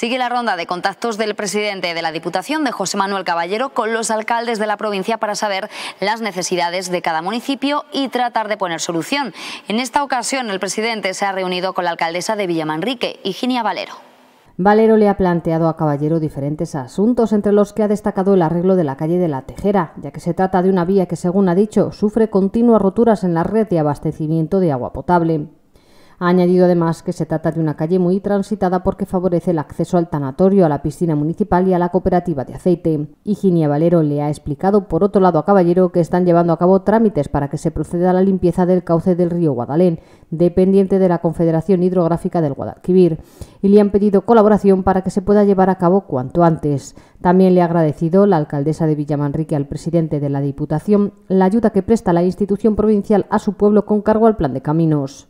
Sigue la ronda de contactos del presidente de la Diputación de José Manuel Caballero con los alcaldes de la provincia para saber las necesidades de cada municipio y tratar de poner solución. En esta ocasión el presidente se ha reunido con la alcaldesa de Villamanrique, Higinia Valero. Valero le ha planteado a Caballero diferentes asuntos, entre los que ha destacado el arreglo de la calle de la Tejera, ya que se trata de una vía que, según ha dicho, sufre continuas roturas en la red de abastecimiento de agua potable. Ha añadido además que se trata de una calle muy transitada porque favorece el acceso al tanatorio, a la piscina municipal y a la cooperativa de aceite. Higinia Valero le ha explicado, por otro lado, a Caballero que están llevando a cabo trámites para que se proceda a la limpieza del cauce del río Guadalén, dependiente de la Confederación Hidrográfica del Guadalquivir, y le han pedido colaboración para que se pueda llevar a cabo cuanto antes. También le ha agradecido la alcaldesa de Villamanrique al presidente de la Diputación la ayuda que presta la institución provincial a su pueblo con cargo al plan de caminos.